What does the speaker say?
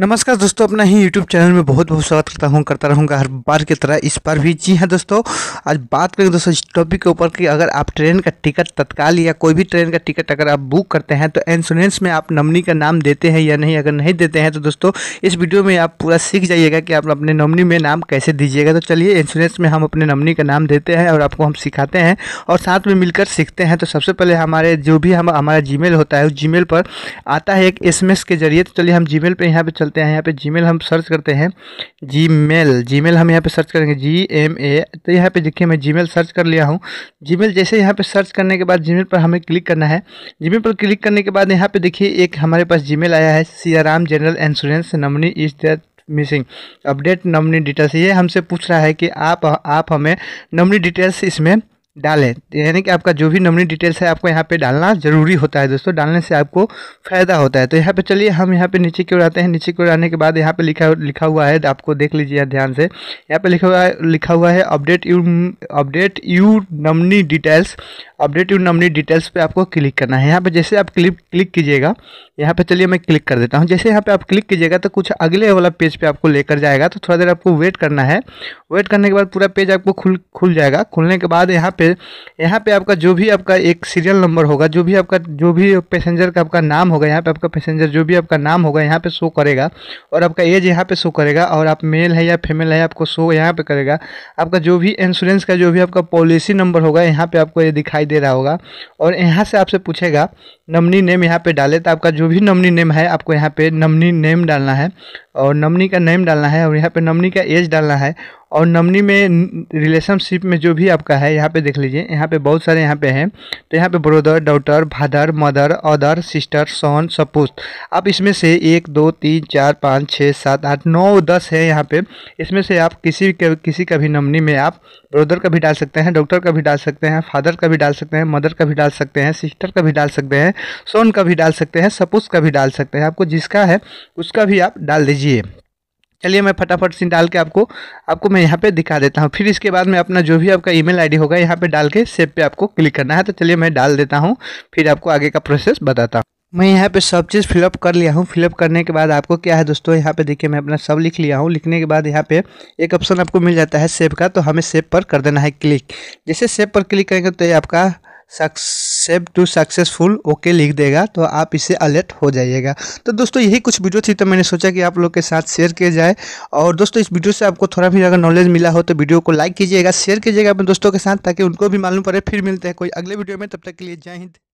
नमस्कार दोस्तों अपना ही YouTube चैनल में बहुत बहुत स्वागत करता हूँ करता रहूँगा हर बार की तरह इस बार भी जी हाँ दोस्तों आज बात करेंगे दोस्तों इस टॉपिक के ऊपर कि अगर आप ट्रेन का टिकट तत्काल या कोई भी ट्रेन का टिकट अगर आप बुक करते हैं तो इंश्योरेंस में आप नमनी का नाम देते हैं या नहीं अगर नहीं देते हैं तो दोस्तों इस वीडियो में आप पूरा सीख जाइएगा कि आप अपने नमनी में नाम कैसे दीजिएगा तो चलिए इंश्योरेंस में हम अपने नमनी का नाम देते हैं और आपको हम सिखाते हैं और साथ में मिलकर सीखते हैं तो सबसे पहले हमारे जो भी हम हमारा जी होता है उस जी पर आता है एक एस के जरिए तो चलिए हम जी पे यहाँ पे चलते हैं यहाँ पे जी हम सर्च करते हैं जी जीमेल जीमेल हम यहाँ पे सर्च करेंगे जी एम ए तो यहाँ पे देखिए मैं जीमेल सर्च कर लिया हूँ जीमेल जैसे यहाँ पे सर्च करने के बाद जी पर हमें क्लिक करना है जी पर क्लिक करने के बाद यहाँ पे देखिए एक हमारे पास जी आया है Siyaram general insurance nominee is that missing update nominee details ये हमसे पूछ रहा है कि आप आप हमें नमनी डिटेल्स इसमें डालें यानी कि आपका जो भी नमनी डिटेल्स है आपको यहाँ पे डालना ज़रूरी होता है दोस्तों डालने से आपको फ़ायदा होता है तो यहाँ पे चलिए हम यहाँ पे नीचे की ओर आते हैं नीचे की ओर आने के बाद यहाँ पे लिखा लिखा हुआ है आपको देख लीजिए ध्यान से यहाँ पे लिखा हुआ है लिखा हुआ है update you update you nominee details update you nominee details पर आपको क्लिक करना है यहाँ पर जैसे आप क्लिक क्लिक कीजिएगा यहाँ पर चलिए मैं क्लिक कर देता हूँ जैसे यहाँ पर आप क्लिक कीजिएगा तो कुछ अगले वाला पेज पर आपको लेकर जाएगा तो थोड़ा देर आपको वेट करना है वेट करने के बाद पूरा पेज आपको खुल खुल जाएगा खुलने के बाद यहाँ पे फिर यहाँ पे आपका जो भी आपका एक सीरियल नंबर होगा जो भी आपका जो भी पैसेंजर का आपका नाम होगा यहाँ पे आपका पैसेंजर जो भी आपका नाम होगा यहाँ पे शो करेगा और आपका एज यहाँ पे शो करेगा और आप मेल है या फीमेल है आपको शो यहाँ पे करेगा आपका जो भी इंश्योरेंस का जो भी आपका पॉलिसी नंबर होगा यहाँ पर आपको ये दिखाई दे रहा होगा और यहाँ से आपसे पूछेगा नमनी नेम यहाँ पर डाले तो आपका जो भी नमनी नेम है आपको यहाँ पर नमनी नेम डालना है और नमनी का नेम डालना है और यहाँ पे नमनी का एज डालना है और नमनी में रिलेशनशिप में जो भी आपका है यहाँ पे देख लीजिए यहाँ पे बहुत सारे यहाँ पे हैं तो यहाँ पे brother daughter father mother other sister son सपूत आप इसमें से एक दो तीन चार पाँच छः सात आठ नौ दस है यहाँ पे इसमें से आप किसी के किसी का भी नमनी में आप ब्रदर का भी डाल सकते हैं डॉक्टर का भी डाल सकते हैं फादर का भी डाल सकते हैं मदर का भी डाल सकते हैं सिस्टर का भी डाल सकते हैं सोन का भी डाल सकते हैं सपूस का भी डाल सकते हैं आपको जिसका है उसका भी आप डाल दीजिए चलिए मैं फटाफट सिन डाल के आपको आपको मैं यहाँ पे दिखा देता हूँ फिर इसके बाद में अपना जो भी आपका ईमेल आईडी होगा यहाँ पे डाल के सेव पे आपको क्लिक करना है तो चलिए मैं डाल देता हूँ फिर आपको आगे का प्रोसेस बताता हूँ मैं यहाँ पे सब चीज़ फिलअप कर लिया हूँ फिलअप करने के बाद आपको क्या है दोस्तों यहाँ पे देखिए मैं अपना सब लिख लिया हूँ लिखने के बाद यहाँ पे एक ऑप्शन आपको मिल जाता है सेव का तो हमें सेव पर कर देना है क्लिक जैसे सेव पर क्लिक करेंगे तो ये आपका सेव टू सक्सेसफुल ओके लिख देगा तो आप इसे अलर्ट हो जाइएगा तो दोस्तों यही कुछ वीडियो थी तो मैंने सोचा कि आप लोग के साथ शेयर किया जाए और दोस्तों इस वीडियो से आपको थोड़ा भी अगर नॉलेज मिला हो तो वीडियो को लाइक कीजिएगा शेयर कीजिएगा अपने दोस्तों के साथ ताकि उनको भी मालूम पड़े फिर मिलते हैं कोई अगले वीडियो में तब तक के लिए जय हिंद